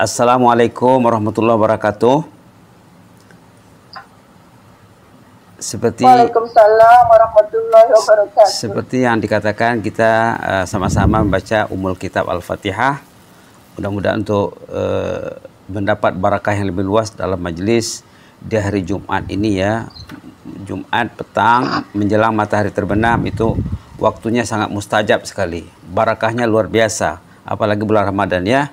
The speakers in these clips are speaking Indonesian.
Assalamualaikum warahmatullahi wabarakatuh. Seperti Waalaikumsalam warahmatullahi wabarakatuh. Seperti yang dikatakan kita uh, sama-sama membaca Umul Kitab Al-Fatihah. Mudah-mudahan untuk uh, mendapat barakah yang lebih luas dalam majelis di hari Jumat ini ya. Jumat petang menjelang matahari terbenam itu waktunya sangat mustajab sekali. Barakahnya luar biasa apalagi bulan Ramadan ya.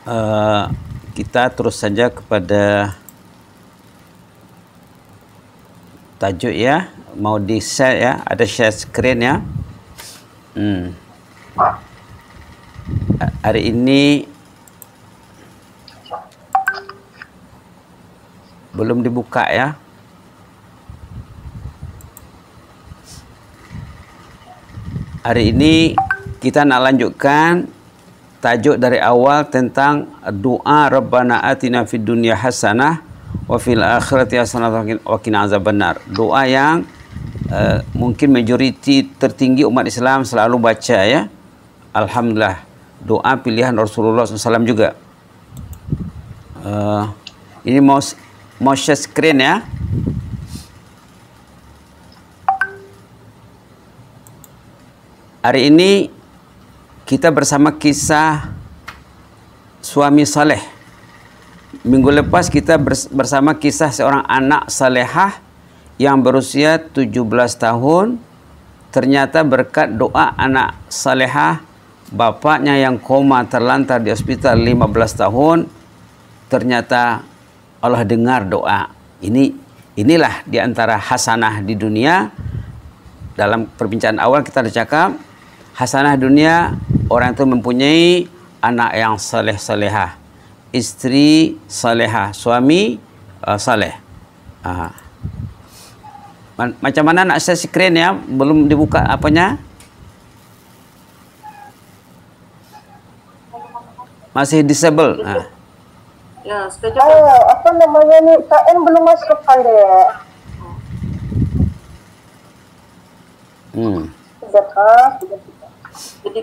Eh, kita terus saja kepada tajuk ya mau di share ya ada share screen ya hmm. hari ini belum dibuka ya hari ini kita nak lanjutkan tajuk dari awal tentang doa Rabbana atina fid dunya hasanah wa fil akhirati hasanah wa qina azabannar. Doa yang uh, mungkin majoriti tertinggi umat Islam selalu baca ya. Alhamdulillah doa pilihan Rasulullah SAW juga. Uh, ini mau mau share screen ya. Hari ini kita bersama kisah suami saleh. Minggu lepas kita bersama kisah seorang anak salehah yang berusia 17 tahun. Ternyata berkat doa anak salehah, bapaknya yang koma terlantar di hospital 15 tahun, ternyata Allah dengar doa. Ini inilah di antara hasanah di dunia. Dalam perbincangan awal kita ada cakap hasanah dunia orang itu mempunyai anak yang saleh salehah, istri salehah, suami uh, saleh. uh. Macam mana nak saya screen ya? Belum dibuka apanya? Masih disable. Nah. Ya, setuju. Oh, ya, apa namanya ni? KN belum masuk pandai.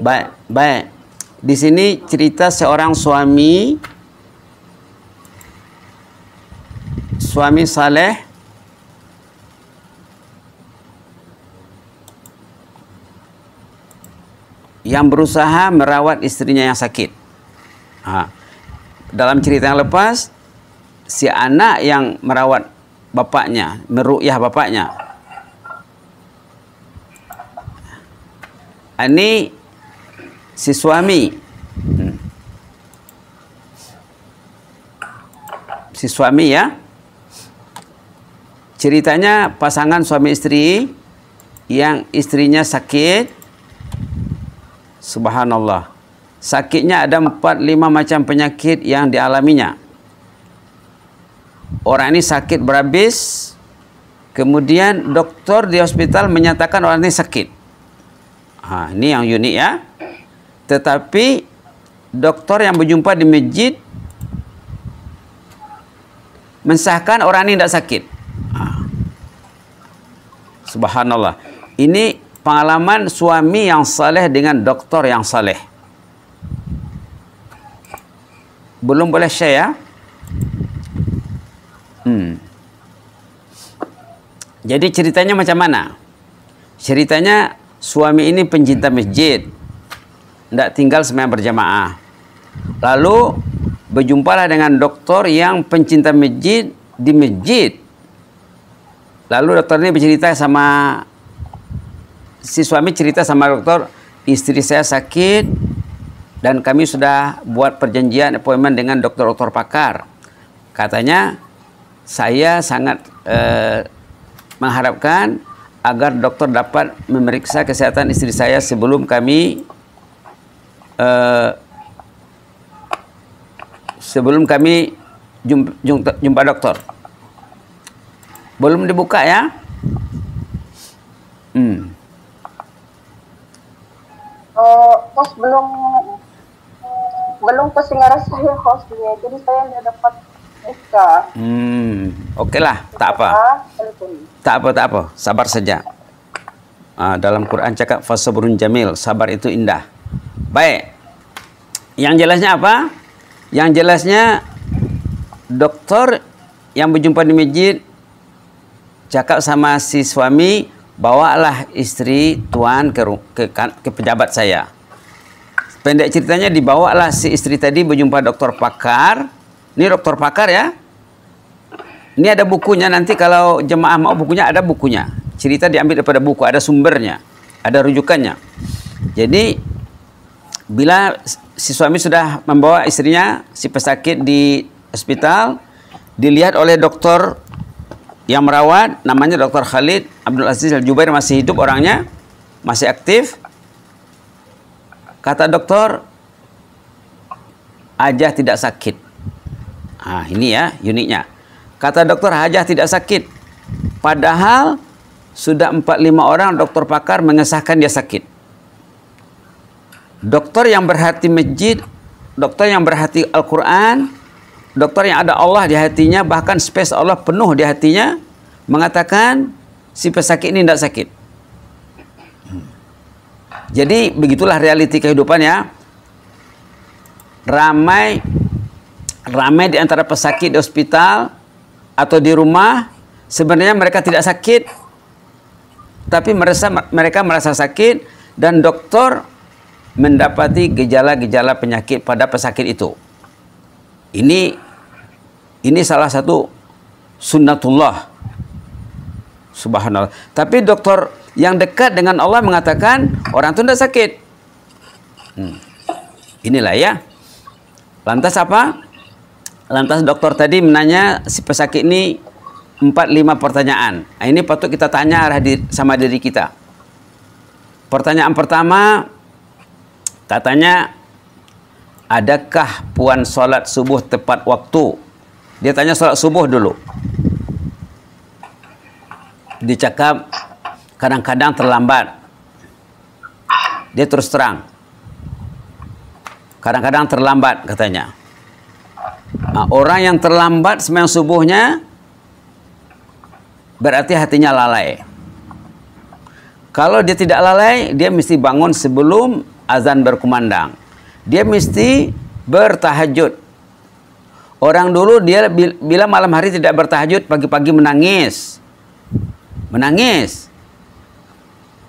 Baik, baik. Di sini cerita seorang suami suami saleh yang berusaha merawat istrinya yang sakit. ha. dalam cerita yang lepas, si anak yang merawat bapaknya, merukyah bapaknya. Ini si suami hmm. si suami ya ceritanya pasangan suami istri yang istrinya sakit subhanallah sakitnya ada 4 5 macam penyakit yang dialaminya orang ini sakit berhabis kemudian dokter di hospital menyatakan orang ini sakit ha, ini yang unik ya tetapi dokter yang berjumpa di masjid mensahkan orang ini tidak sakit. Ah. Subhanallah. Ini pengalaman suami yang saleh dengan dokter yang saleh. Belum boleh share ya? Hmm. Jadi ceritanya macam mana? Ceritanya suami ini pencinta masjid tidak tinggal sembahyang berjamaah. Lalu berjumpalah dengan dokter yang pencinta masjid di masjid. Lalu dokter ini bercerita sama si suami cerita sama dokter, istri saya sakit dan kami sudah buat perjanjian appointment dengan dokter-dokter pakar. Katanya saya sangat eh, mengharapkan agar dokter dapat memeriksa kesehatan istri saya sebelum kami Eh, sebelum kami jumpa, jumpa, jumpa dokter. Belum dibuka ya? Hmm. Uh, host belum belum kesinggara saya hostnya, jadi saya tidak dapat buka. Hmm, oke lah, tak apa. Tak apa, tak apa, sabar saja. uh, dalam Quran cakap fasa burun jamil, sabar itu indah. Baik. Yang jelasnya apa? Yang jelasnya dokter yang berjumpa di masjid cakap sama si suami bawalah istri tuan ke, ke, kan-, ke pejabat saya. Pendek ceritanya dibawalah si istri tadi berjumpa dokter pakar. Ini dokter pakar ya. Ini ada bukunya nanti kalau jemaah mau bukunya ada bukunya. Cerita diambil daripada buku, ada sumbernya, ada rujukannya. Jadi Bila si suami sudah membawa istrinya si pesakit di hospital, dilihat oleh dokter yang merawat, namanya dokter Khalid Abdul Aziz Al Jubair masih hidup orangnya, masih aktif. Kata dokter, Ajah tidak sakit. Ah, ini ya uniknya. Kata dokter Hajah tidak sakit. Padahal sudah lima orang dokter pakar mengesahkan dia sakit. Dokter yang berhati masjid, dokter yang berhati Al-Quran, dokter yang ada Allah di hatinya, bahkan space Allah penuh di hatinya, mengatakan si pesakit ini tidak sakit. Jadi begitulah realiti kehidupan ya. Ramai ramai di antara pesakit di hospital atau di rumah sebenarnya mereka tidak sakit tapi merasa mereka merasa sakit dan dokter mendapati gejala-gejala penyakit pada pesakit itu. Ini ini salah satu sunnatullah. Subhanallah. Tapi dokter yang dekat dengan Allah mengatakan orang itu tidak sakit. Hmm. Inilah ya. Lantas apa? Lantas dokter tadi menanya si pesakit ini empat lima pertanyaan. Nah, ini patut kita tanya sama diri kita. Pertanyaan pertama, Katanya, adakah puan solat subuh tepat waktu? Dia tanya solat subuh dulu. Dicakap, kadang-kadang terlambat. Dia terus terang. Kadang-kadang terlambat katanya. Nah, orang yang terlambat semayang subuhnya berarti hatinya lalai. Kalau dia tidak lalai, dia mesti bangun sebelum azan berkumandang. Dia mesti bertahajud. Orang dulu dia bila malam hari tidak bertahajud, pagi-pagi menangis. Menangis.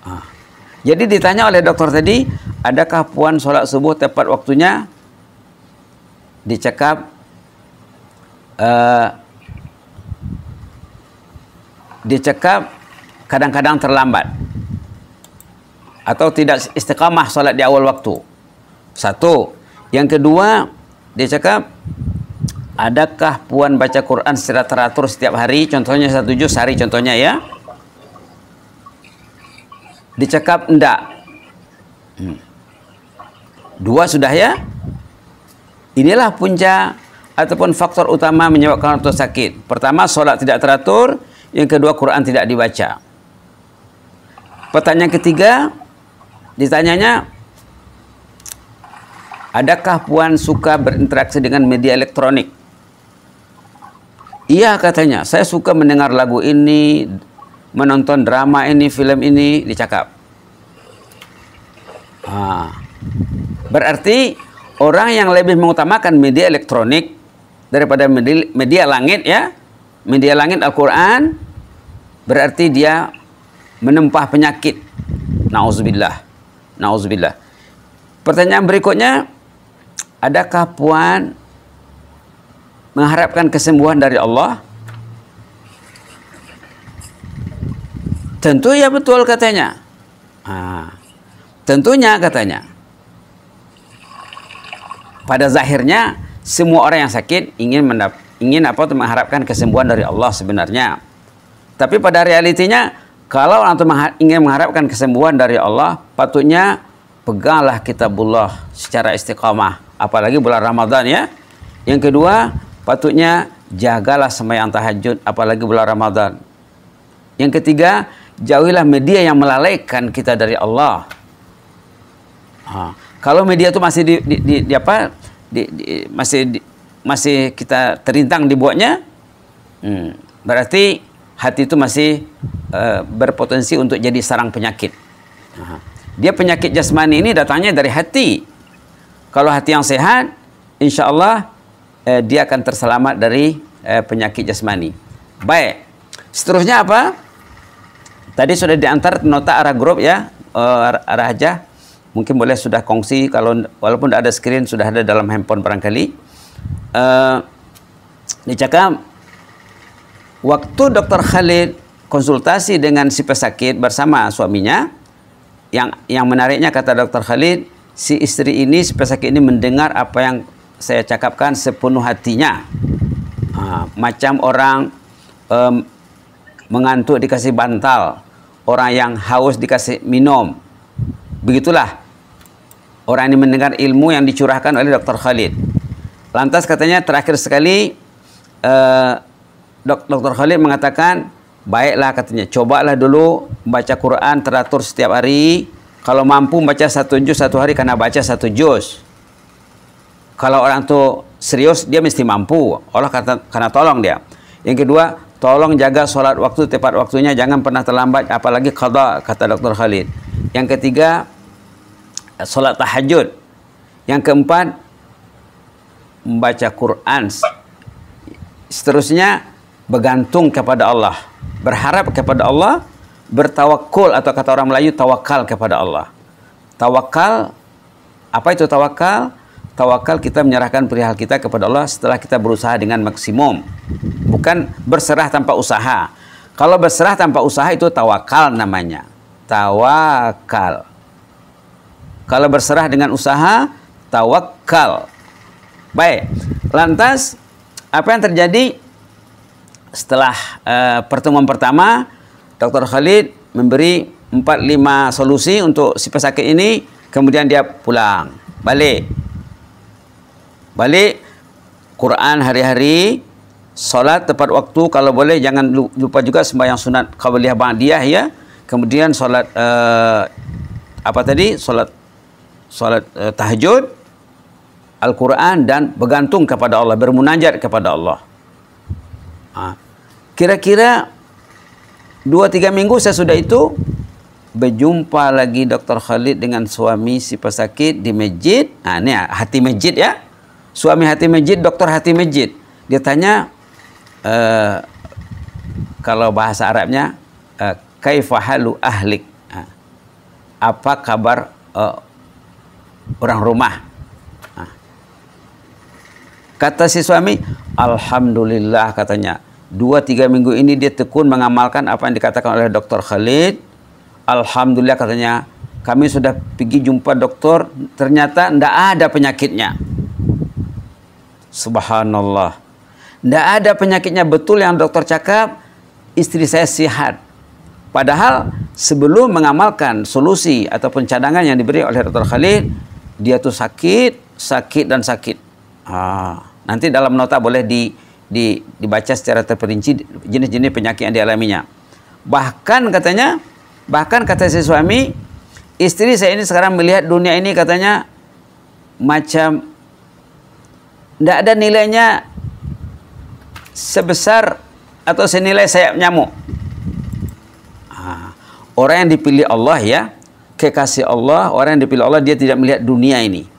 Ah. Jadi ditanya oleh dokter tadi, adakah puan sholat subuh tepat waktunya? Dicekap uh, dicekap kadang-kadang terlambat atau tidak istiqamah solat di awal waktu. Satu. Yang kedua, dia cakap adakah puan baca Quran secara teratur setiap hari? Contohnya satu juz hari contohnya ya. Dicakap enggak. Hmm. Dua sudah ya. Inilah punca ataupun faktor utama menyebabkan orang sakit. Pertama, solat tidak teratur. Yang kedua, Quran tidak dibaca. Pertanyaan ketiga, Ditanyanya, adakah Puan suka berinteraksi dengan media elektronik? Iya katanya, saya suka mendengar lagu ini, menonton drama ini, film ini, dicakap. Ah. Berarti orang yang lebih mengutamakan media elektronik daripada media, media langit ya, media langit Al-Quran, berarti dia menempah penyakit. Nauzubillah. Nauzubillah. Pertanyaan berikutnya, adakah puan mengharapkan kesembuhan dari Allah? Tentu ya betul katanya. Ah, tentunya katanya. Pada zahirnya semua orang yang sakit ingin ingin apa mengharapkan kesembuhan dari Allah sebenarnya. Tapi pada realitinya kalau orang antum ingin mengharapkan kesembuhan dari Allah, patutnya kita kitabullah secara istiqamah. Apalagi bulan Ramadan ya. Yang kedua, patutnya jagalah sembahyang tahajud apalagi bulan Ramadan. Yang ketiga, jauhilah media yang melalaikan kita dari Allah. Ha. Kalau media itu masih di, di, di, di apa? Di, di, masih di, masih kita terintang dibuatnya, hmm, berarti hati itu masih uh, berpotensi untuk jadi sarang penyakit. Dia penyakit jasmani ini datangnya dari hati. Kalau hati yang sehat, insya Allah eh, dia akan terselamat dari eh, penyakit jasmani. Baik. Seterusnya apa? Tadi sudah diantar nota arah grup ya, uh, arah aja. Mungkin boleh sudah kongsi kalau walaupun tidak ada screen sudah ada dalam handphone barangkali. Uh, dicakap Waktu dokter Khalid konsultasi dengan si pesakit bersama suaminya, yang yang menariknya kata dokter Khalid, si istri ini, si pesakit ini mendengar apa yang saya cakapkan sepenuh hatinya. Ha, macam orang um, mengantuk dikasih bantal, orang yang haus dikasih minum. Begitulah orang ini mendengar ilmu yang dicurahkan oleh dokter Khalid. Lantas katanya terakhir sekali uh, dok, dokter Khalid mengatakan baiklah katanya cobalah dulu baca Quran teratur setiap hari kalau mampu baca satu juz satu hari karena baca satu juz kalau orang tuh serius dia mesti mampu Allah kata karena tolong dia yang kedua tolong jaga sholat waktu tepat waktunya jangan pernah terlambat apalagi kata kata dokter Khalid yang ketiga sholat tahajud yang keempat membaca Quran seterusnya bergantung kepada Allah, berharap kepada Allah, bertawakul atau kata orang Melayu tawakal kepada Allah. Tawakal apa itu tawakal? Tawakal kita menyerahkan perihal kita kepada Allah setelah kita berusaha dengan maksimum. Bukan berserah tanpa usaha. Kalau berserah tanpa usaha itu tawakal namanya. Tawakal. Kalau berserah dengan usaha, tawakal. Baik. Lantas apa yang terjadi? setelah uh, pertemuan pertama Dr. Khalid memberi 4-5 solusi untuk si pesakit ini kemudian dia pulang balik balik Quran hari-hari solat tepat waktu kalau boleh jangan lupa juga sembahyang sunat qabliyah ba'diyah ya kemudian solat uh, apa tadi solat solat uh, tahajud Al-Quran dan bergantung kepada Allah bermunajat kepada Allah Ah. Kira-kira dua tiga minggu saya sudah itu berjumpa lagi Dr. Khalid dengan suami si pesakit di masjid. Nah, ini hati masjid ya. Suami hati masjid, dokter hati masjid. Dia tanya uh, kalau bahasa Arabnya uh, eh, kaifahalu ahlik? Ah. apa kabar uh, orang rumah? Ah. Kata si suami, alhamdulillah katanya dua tiga minggu ini dia tekun mengamalkan apa yang dikatakan oleh dokter Khalid Alhamdulillah katanya kami sudah pergi jumpa dokter ternyata tidak ada penyakitnya Subhanallah tidak ada penyakitnya betul yang dokter cakap istri saya sehat padahal sebelum mengamalkan solusi ataupun cadangan yang diberi oleh dokter Khalid dia tuh sakit sakit dan sakit ah, nanti dalam nota boleh di di, dibaca secara terperinci jenis-jenis penyakit yang dialaminya. Bahkan katanya, bahkan kata si suami, istri saya ini sekarang melihat dunia ini katanya macam tidak ada nilainya sebesar atau senilai sayap nyamuk. Ah, orang yang dipilih Allah ya, kekasih Allah, orang yang dipilih Allah dia tidak melihat dunia ini.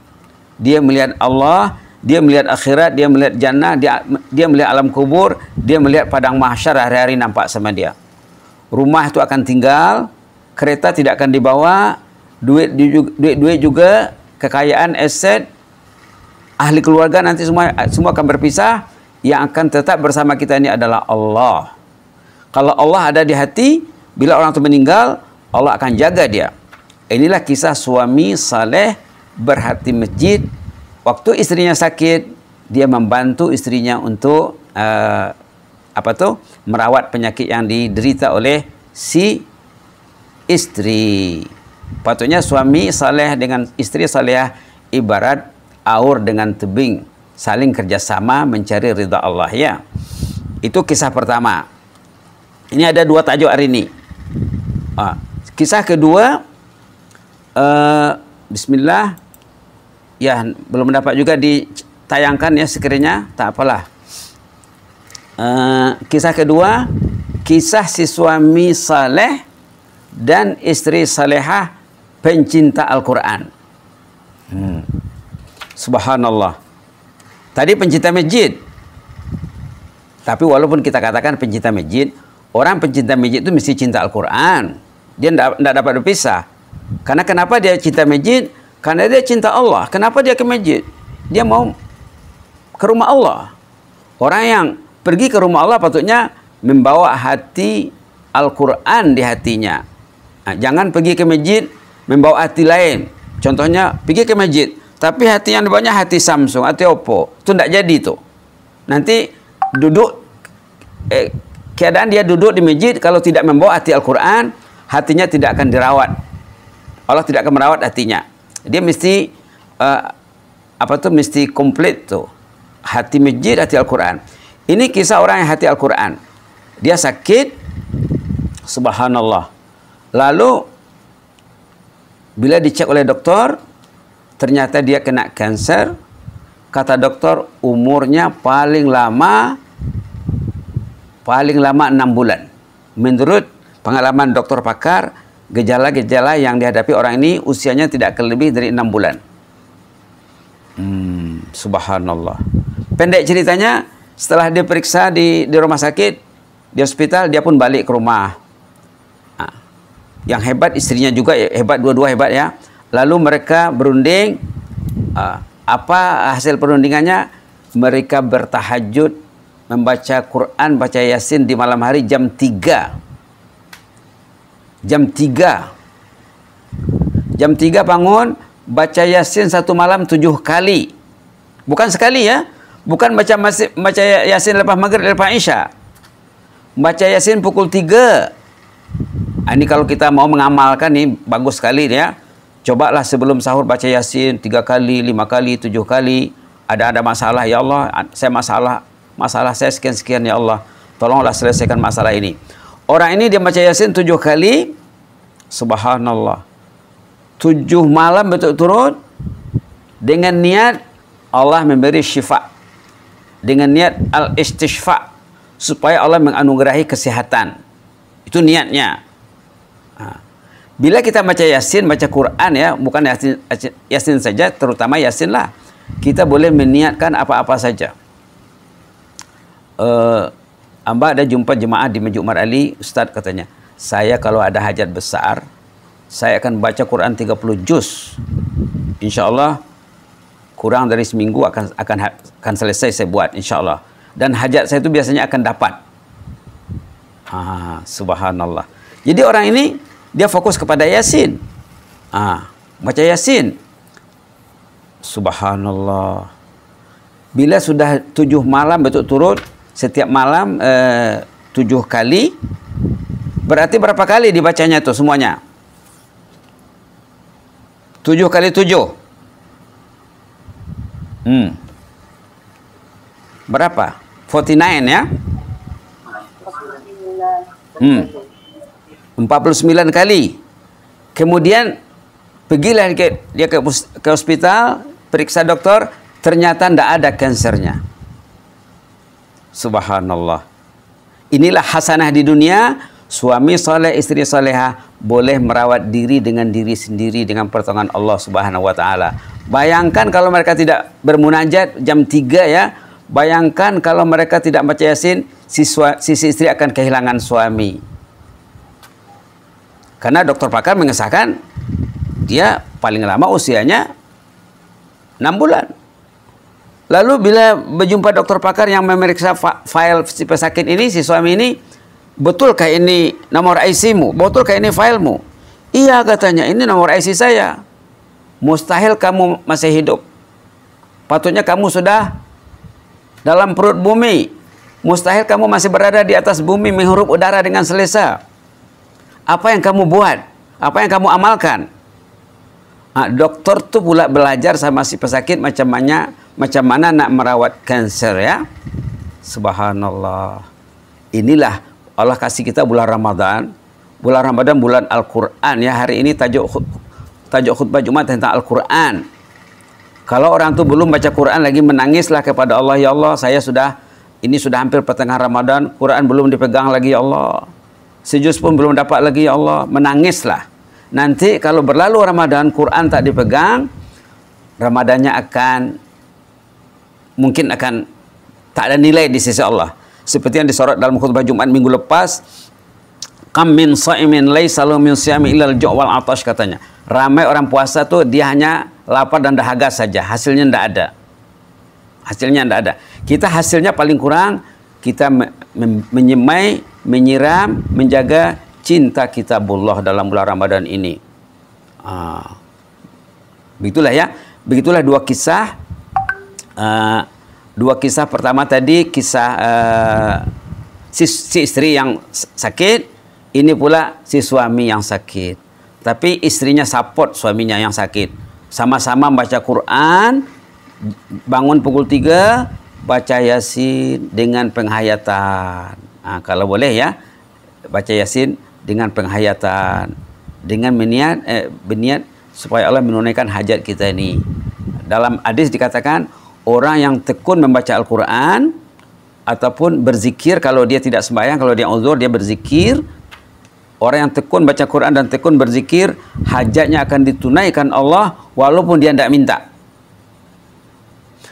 Dia melihat Allah dia melihat akhirat, dia melihat jannah, dia, dia melihat alam kubur, dia melihat padang mahsyar hari-hari nampak sama dia. Rumah itu akan tinggal, kereta tidak akan dibawa, duit duit, duit juga, kekayaan, aset, ahli keluarga nanti semua semua akan berpisah. Yang akan tetap bersama kita ini adalah Allah. Kalau Allah ada di hati, bila orang itu meninggal, Allah akan jaga dia. Inilah kisah suami saleh berhati masjid Waktu istrinya sakit, dia membantu istrinya untuk uh, apa tuh merawat penyakit yang diderita oleh si istri. Patutnya suami saleh dengan istri saleh ibarat aur dengan tebing, saling kerjasama mencari ridha Allah ya. Itu kisah pertama. Ini ada dua tajuk hari ini. Ah, kisah kedua, uh, Bismillah ya belum dapat juga ditayangkan ya sekiranya tak apalah uh, kisah kedua kisah si suami saleh dan istri salehah pencinta Al-Quran hmm. subhanallah tadi pencinta masjid tapi walaupun kita katakan pencinta masjid orang pencinta masjid itu mesti cinta Al-Quran dia tidak dapat berpisah karena kenapa dia cinta masjid karena dia cinta Allah. Kenapa dia ke masjid? Dia mau ke rumah Allah. Orang yang pergi ke rumah Allah patutnya membawa hati Al-Quran di hatinya. Nah, jangan pergi ke masjid membawa hati lain. Contohnya pergi ke masjid, tapi hati yang banyak hati Samsung, hati Oppo. Itu tidak jadi itu. Nanti duduk, eh, keadaan dia duduk di masjid, kalau tidak membawa hati Al-Quran, hatinya tidak akan dirawat. Allah tidak akan merawat hatinya dia mesti uh, apa tuh mesti komplit tuh hati masjid hati Al-Qur'an. Ini kisah orang yang hati Al-Qur'an. Dia sakit subhanallah. Lalu bila dicek oleh dokter ternyata dia kena kanker. Kata dokter umurnya paling lama paling lama 6 bulan. Menurut pengalaman dokter pakar gejala-gejala yang dihadapi orang ini usianya tidak lebih dari enam bulan. Hmm, subhanallah. Pendek ceritanya, setelah diperiksa di, di rumah sakit, di hospital, dia pun balik ke rumah. Nah, yang hebat istrinya juga ya, hebat, dua-dua hebat ya. Lalu mereka berunding, uh, apa hasil perundingannya? Mereka bertahajud, membaca Quran, baca Yasin di malam hari jam 3 jam 3 jam 3 bangun baca yasin satu malam tujuh kali bukan sekali ya bukan baca masih, baca yasin lepas maghrib lepas isya baca yasin pukul 3 ah, ini kalau kita mau mengamalkan nih bagus sekali ya cobalah sebelum sahur baca yasin tiga kali lima kali tujuh kali ada ada masalah ya Allah ah, saya masalah masalah saya sekian sekian ya Allah tolonglah selesaikan masalah ini Orang ini dia baca Yasin tujuh kali. Subhanallah. Tujuh malam berturut turun. Dengan niat Allah memberi syifa. Dengan niat al-istishfa. Supaya Allah menganugerahi kesehatan. Itu niatnya. Bila kita baca Yasin, baca Quran ya, bukan Yasin, Yasin saja, terutama Yasin lah. Kita boleh meniatkan apa-apa saja. Uh, Hamba ada jumpa jemaah di Majumar Ali, Ustadz katanya, saya kalau ada hajat besar, saya akan baca Quran 30 juz. Insya Allah, kurang dari seminggu akan, akan, akan selesai saya buat, insya Allah. Dan hajat saya itu biasanya akan dapat. Ah, subhanallah. Jadi orang ini, dia fokus kepada Yasin. Ah, baca Yasin. Subhanallah. Bila sudah tujuh malam betul turut, setiap malam eh, tujuh kali berarti berapa kali dibacanya itu semuanya tujuh kali tujuh hmm. berapa 49 ya hmm. 49 kali kemudian pergilah dia ke, dia ke, ke hospital periksa dokter ternyata tidak ada kansernya Subhanallah. Inilah hasanah di dunia, suami soleh, istri soleha boleh merawat diri dengan diri sendiri dengan pertolongan Allah Subhanahu wa taala. Bayangkan kalau mereka tidak bermunajat jam tiga ya, bayangkan kalau mereka tidak baca Yasin, siswa, sisi istri akan kehilangan suami. Karena dokter pakar mengesahkan dia paling lama usianya 6 bulan. Lalu bila berjumpa dokter pakar yang memeriksa file si pesakit ini, si suami ini, betulkah ini nomor IC-mu? Betulkah ini filemu? Iya katanya, ini nomor IC saya. Mustahil kamu masih hidup. Patutnya kamu sudah dalam perut bumi. Mustahil kamu masih berada di atas bumi menghirup udara dengan selesa. Apa yang kamu buat? Apa yang kamu amalkan? Nah, dokter tuh pula belajar sama si pesakit macam mana macam mana nak merawat kanser ya. Subhanallah. Inilah Allah kasih kita bulan Ramadan. Bulan Ramadan bulan Al-Qur'an ya. Hari ini tajuk tajuk khutbah Jumat tentang Al-Qur'an. Kalau orang tuh belum baca Quran lagi menangislah kepada Allah ya Allah, saya sudah ini sudah hampir pertengahan Ramadan, Quran belum dipegang lagi ya Allah. Sejus pun belum dapat lagi ya Allah, menangislah. Nanti kalau berlalu Ramadan, Quran tak dipegang, Ramadannya akan mungkin akan tak ada nilai di sisi Allah. Seperti yang disorot dalam khutbah Jumat minggu lepas, kam min saimin laisa lahu min siyami illal wal atash katanya. Ramai orang puasa tuh dia hanya lapar dan dahaga saja, hasilnya tidak ada. Hasilnya tidak ada. Kita hasilnya paling kurang kita menyemai, menyiram, menjaga cinta kita Allah dalam bulan Ramadan ini. Ah. Begitulah ya. Begitulah dua kisah uh, dua kisah pertama tadi kisah uh, si, si istri yang sakit ini pula si suami yang sakit tapi istrinya support suaminya yang sakit sama-sama baca Quran bangun pukul tiga baca Yasin dengan penghayatan nah, kalau boleh ya baca Yasin dengan penghayatan dengan meniat eh, supaya Allah menunaikan hajat kita ini dalam hadis dikatakan orang yang tekun membaca Al-Quran ataupun berzikir kalau dia tidak sembahyang, kalau dia uzur dia berzikir. Orang yang tekun baca Quran dan tekun berzikir, hajatnya akan ditunaikan Allah walaupun dia tidak minta.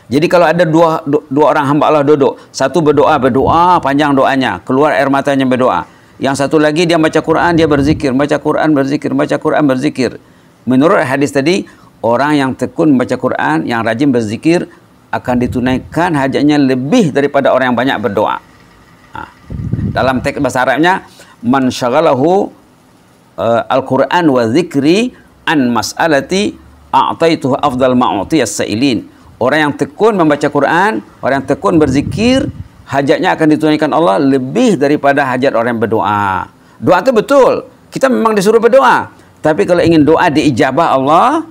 Jadi kalau ada dua, dua orang hamba Allah duduk, satu berdoa, berdoa panjang doanya, keluar air matanya berdoa. Yang satu lagi dia baca Quran, dia berzikir, baca Quran, berzikir, baca Quran, berzikir. Menurut hadis tadi, orang yang tekun baca Quran, yang rajin berzikir, akan ditunaikan hajatnya lebih daripada orang yang banyak berdoa. Nah, dalam teks bahasa Arabnya man uh, al-Qur'an wa zikri an mas'alati a'taituhu afdal as sa'ilin. Orang yang tekun membaca Quran, orang yang tekun berzikir, hajatnya akan ditunaikan Allah lebih daripada hajat orang yang berdoa. Doa itu betul. Kita memang disuruh berdoa. Tapi kalau ingin doa diijabah Allah,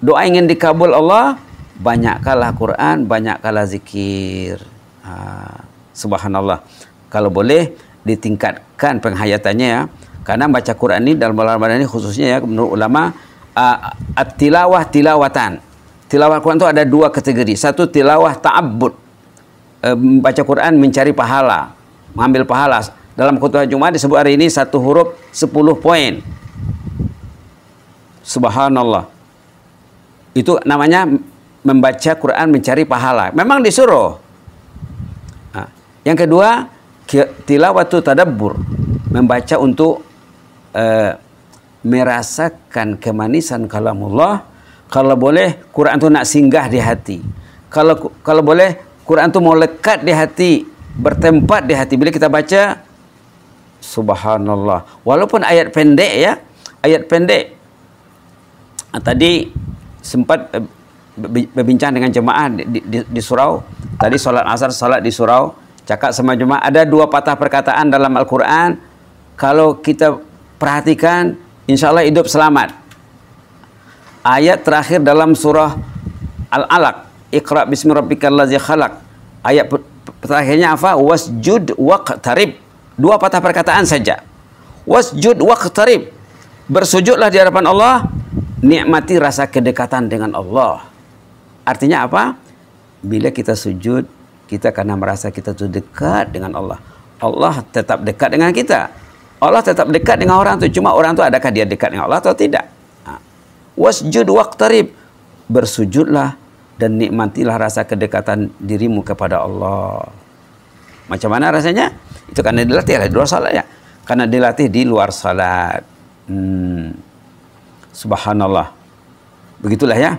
doa ingin dikabul Allah, banyak kalah Quran, banyak kalah zikir. Ha, subhanallah. Kalau boleh ditingkatkan penghayatannya ya. Karena baca Quran ini dalam bulan Ramadan ini khususnya ya menurut ulama uh, tilawah tilawatan. Tilawah Quran itu ada dua kategori. Satu tilawah ta'abbud. Um, baca Quran mencari pahala, mengambil pahala. Dalam khutbah Jumat disebut hari ini satu huruf 10 poin. Subhanallah. Itu namanya membaca Quran mencari pahala. Memang disuruh. Nah, yang kedua, tilawatu tadabbur, membaca untuk eh, merasakan kemanisan kalamullah. Kalau boleh Quran itu nak singgah di hati. Kalau kalau boleh Quran itu mau lekat di hati, bertempat di hati. Bila kita baca subhanallah. Walaupun ayat pendek ya, ayat pendek. Nah, tadi sempat eh, berbincang dengan jemaah di, di, di surau tadi sholat asar sholat di surau cakap sama jemaah ada dua patah perkataan dalam Al-Quran kalau kita perhatikan insya Allah hidup selamat ayat terakhir dalam surah Al-Alaq Iqra bismi ladzi khalaq ayat terakhirnya apa wasjud waqtarib dua patah perkataan saja wasjud waqtarib bersujudlah di hadapan Allah nikmati rasa kedekatan dengan Allah Artinya apa? Bila kita sujud, kita karena merasa kita tuh dekat dengan Allah. Allah tetap dekat dengan kita. Allah tetap dekat dengan orang itu. Cuma orang itu adakah dia dekat dengan Allah atau tidak? Wasjud waktarib. Bersujudlah dan nikmatilah rasa kedekatan dirimu kepada Allah. Macam mana rasanya? Itu karena ya. dilatih di luar salat ya. Karena dilatih di luar salat. Hmm. Subhanallah. Begitulah ya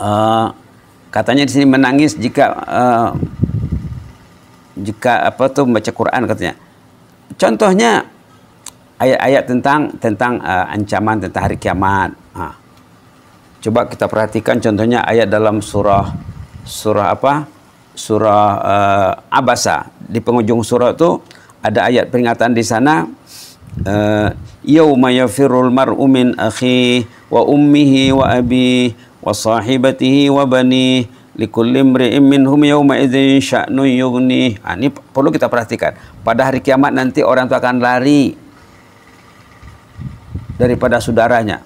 uh, katanya di sini menangis jika uh, jika apa tuh membaca Quran katanya. Contohnya ayat-ayat tentang tentang uh, ancaman tentang hari kiamat. Nah, coba kita perhatikan contohnya ayat dalam surah surah apa? Surah uh, Abasa. Di penghujung surah itu ada ayat peringatan di sana uh, yauma yafirul mar'u min akhi wa ummihi wa abihi wasahibatihi wa banih likulli imri'in minhum yawma idzin sya'nu yughni. Nah, ini perlu kita perhatikan. Pada hari kiamat nanti orang itu akan lari daripada saudaranya,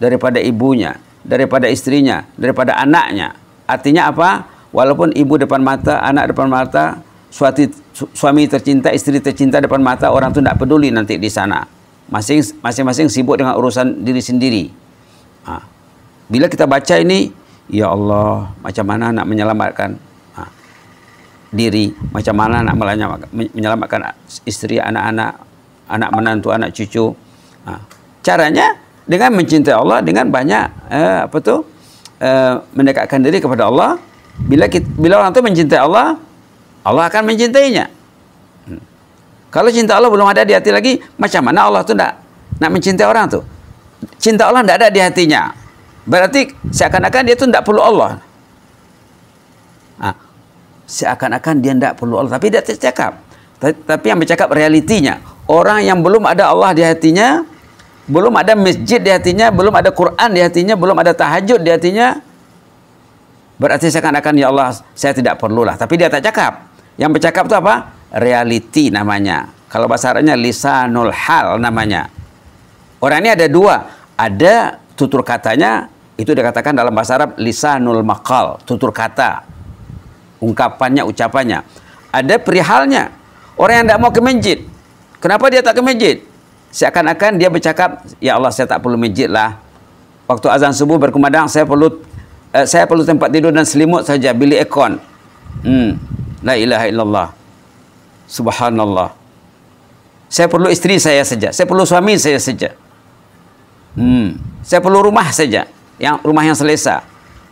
daripada ibunya, daripada istrinya, daripada anaknya. Artinya apa? Walaupun ibu depan mata, anak depan mata, suati, su, suami tercinta, istri tercinta depan mata, orang itu tidak peduli nanti di sana. Masing, masing-masing sibuk dengan urusan diri sendiri. Nah Bila kita baca ini, ya Allah, macam mana nak menyelamatkan nah, diri, macam mana nak menyelamatkan, menyelamatkan istri, anak-anak, anak menantu, anak cucu. Nah, caranya dengan mencintai Allah, dengan banyak eh, apa tuh eh, mendekatkan diri kepada Allah. Bila kita, bila orang itu mencintai Allah, Allah akan mencintainya. Hmm. Kalau cinta Allah belum ada di hati lagi, macam mana Allah tuh nak nak mencintai orang tuh? Cinta Allah tidak ada di hatinya. Berarti seakan-akan dia itu tidak perlu Allah. Nah, seakan-akan dia tidak perlu Allah. Tapi dia tercakap. Tapi yang bercakap realitinya. Orang yang belum ada Allah di hatinya, belum ada masjid di hatinya, belum ada Quran di hatinya, belum ada tahajud di hatinya, berarti seakan-akan ya Allah saya tidak perlulah. Tapi dia tak cakap. Yang bercakap itu apa? Reality namanya. Kalau bahasa Arabnya lisanul hal namanya. Orang ini ada dua. Ada tutur katanya itu dikatakan dalam bahasa Arab lisanul makal, tutur kata, ungkapannya, ucapannya. Ada perihalnya. Orang yang tidak mau ke masjid. Kenapa dia tak ke masjid? Seakan-akan dia bercakap, ya Allah saya tak perlu masjid lah. Waktu azan subuh berkumandang saya perlu eh, saya perlu tempat tidur dan selimut saja, bilik ekon. Hmm. La ilaha illallah. Subhanallah. Saya perlu istri saya saja, saya perlu suami saya saja. Hmm. Saya perlu rumah saja yang rumah yang selesa.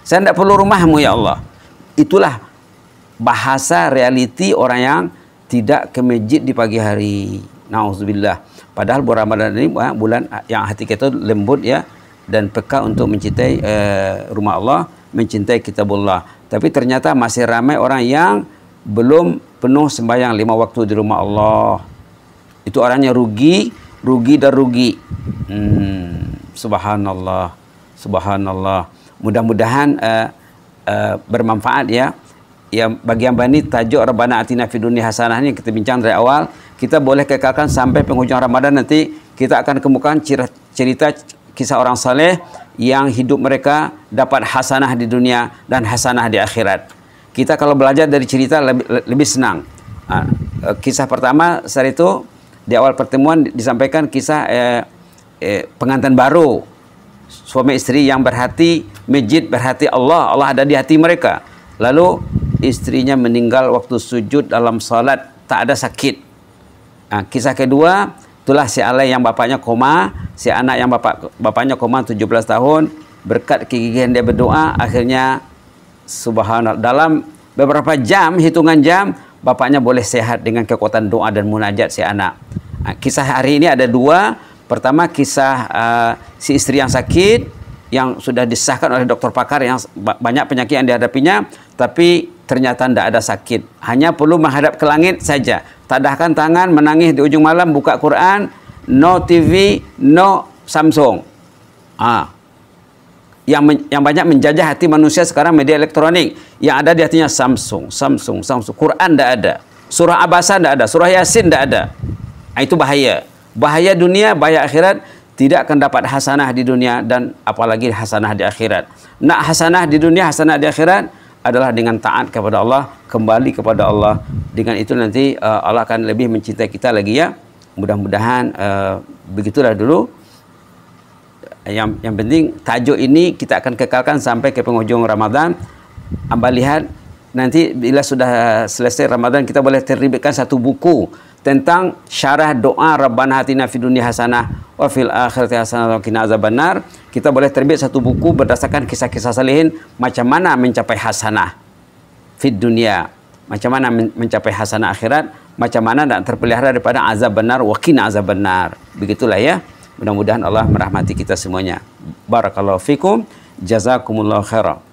Saya tidak perlu rumahmu ya Allah. Itulah bahasa realiti orang yang tidak ke masjid di pagi hari. Nauzubillah. Padahal bulan Ramadan ini bulan yang hati kita lembut ya dan peka untuk mencintai uh, rumah Allah, mencintai kitabullah. Tapi ternyata masih ramai orang yang belum penuh sembahyang lima waktu di rumah Allah. Itu orangnya rugi, rugi dan rugi. Hmm, subhanallah. Subhanallah. Mudah-mudahan uh, uh, bermanfaat ya. Ya bagi yang bani tajuk Rabbana atina fid dunya hasanah ini kita bincang dari awal, kita boleh kekalkan sampai penghujung Ramadan nanti kita akan kemukakan cerita kisah orang saleh yang hidup mereka dapat hasanah di dunia dan hasanah di akhirat. Kita kalau belajar dari cerita lebih, lebih senang. Nah, kisah pertama saat itu di awal pertemuan disampaikan kisah eh, eh, pengantin baru suami istri yang berhati masjid berhati Allah, Allah ada di hati mereka. Lalu istrinya meninggal waktu sujud dalam salat, tak ada sakit. Nah, kisah kedua, itulah si Ale yang bapaknya koma, si anak yang bapak bapaknya koma 17 tahun, berkat kegigihan dia berdoa, akhirnya subhanallah dalam beberapa jam, hitungan jam, bapaknya boleh sehat dengan kekuatan doa dan munajat si anak. Nah, kisah hari ini ada dua, Pertama kisah uh, si istri yang sakit yang sudah disahkan oleh dokter pakar yang banyak penyakit yang dihadapinya tapi ternyata tidak ada sakit. Hanya perlu menghadap ke langit saja. Tadahkan tangan, menangis di ujung malam, buka Quran, no TV, no Samsung. Ah. Yang, yang banyak menjajah hati manusia sekarang media elektronik. Yang ada di hatinya Samsung, Samsung, Samsung. Quran tidak ada. Surah Abasa tidak ada. Surah Yasin tidak ada. Nah, itu bahaya bahaya dunia, bahaya akhirat, tidak akan dapat hasanah di dunia dan apalagi hasanah di akhirat. Nak hasanah di dunia, hasanah di akhirat adalah dengan taat kepada Allah, kembali kepada Allah. Dengan itu nanti uh, Allah akan lebih mencintai kita lagi ya. Mudah-mudahan uh, begitulah dulu. Yang yang penting tajuk ini kita akan kekalkan sampai ke penghujung Ramadan. Amba lihat nanti bila sudah selesai Ramadan kita boleh terbitkan satu buku tentang syarah doa Rabbana hatina fid dunya hasanah wa fil akhirati hasanah wa qina azabannar. Kita boleh terbit satu buku berdasarkan kisah-kisah salihin macam mana mencapai hasanah fid dunia macam mana mencapai hasanah akhirat, macam mana nak terpelihara daripada azab benar wa azab benar. Begitulah ya. Mudah-mudahan Allah merahmati kita semuanya. Barakallahu fikum. Jazakumullahu khairan.